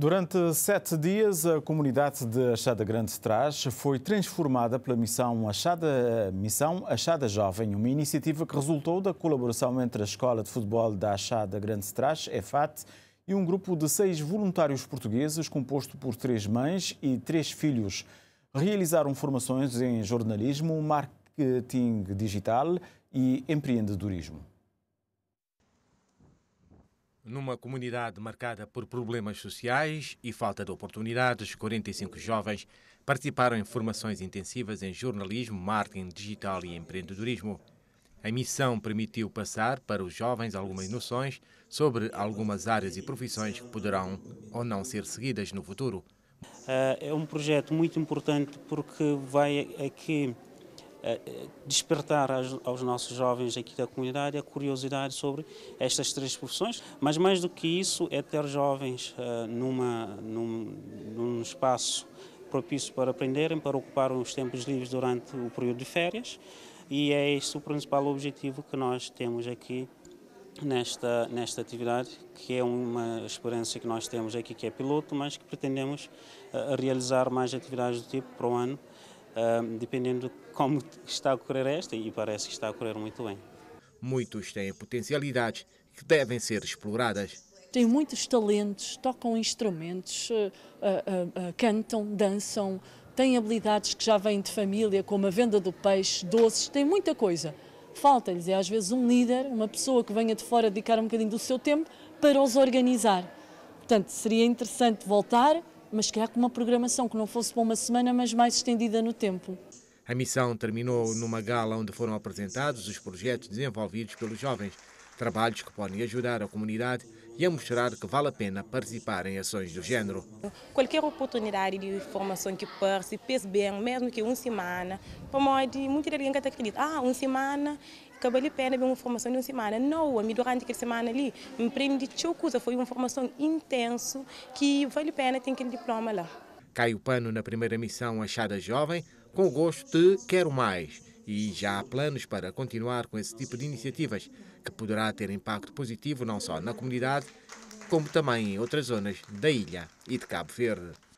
Durante sete dias, a comunidade de Achada Grande Traz foi transformada pela missão Achada, eh, missão Achada Jovem, uma iniciativa que resultou da colaboração entre a Escola de Futebol da Achada Grande Traz, EFAT, e um grupo de seis voluntários portugueses, composto por três mães e três filhos. Realizaram formações em jornalismo, marketing digital e empreendedorismo. Numa comunidade marcada por problemas sociais e falta de oportunidades, 45 jovens participaram em formações intensivas em jornalismo, marketing digital e empreendedorismo. A missão permitiu passar para os jovens algumas noções sobre algumas áreas e profissões que poderão ou não ser seguidas no futuro. Eh, é um projeto muito importante porque vai aqui. É eh, eh, despertar aos nossos jovens aqui da comunidade a curiosidade sobre estas três profissões, mas mais do que isso é ter jovens eh, numa, num, num espaço propício para aprenderem, para ocupar os tempos livres durante o período de férias e é este o principal objetivo que nós temos aqui nesta, nesta atividade, que é uma experiência que nós temos aqui que é piloto, mas que pretendemos realizar mais atividades do tipo para o ano dependendo de como está a correr esta, e parece que está a correr muito bem. Muitos têm potencialidades que devem ser exploradas. Têm muitos talentos, tocam instrumentos, eh, eh, eh, cantam, dançam, têm habilidades que já vêm de família, como a venda do peixe, doces, têm muita coisa falta-lhes é às vezes um líder, uma pessoa que venha de fora dedicar um bocadinho do seu tempo para os organizar. Portanto, seria interessante voltar mas se calhar com uma programação que não fosse para uma semana, mas mais estendida no tempo. A missão terminou numa gala onde foram apresentados os projetos desenvolvidos pelos jovens, trabalhos que podem ajudar a comunidade e a mostrar que vale a pena participar em ações do género. Qualquer oportunidade de formação que passe, pense bem, mesmo que uma semana, pode muita gente acredita, ah, uma semana acabou ali pena uma formação de uma semana. Não, a mim durante aquela semana ali, me de coisa, foi uma formação intensa que vale a pena ter aquele diploma lá cai o Pano na primeira missão achada jovem, com o gosto de quero mais. E já há planos para continuar com esse tipo de iniciativas, que poderá ter impacto positivo não só na comunidade, como também em outras zonas da ilha e de Cabo Verde.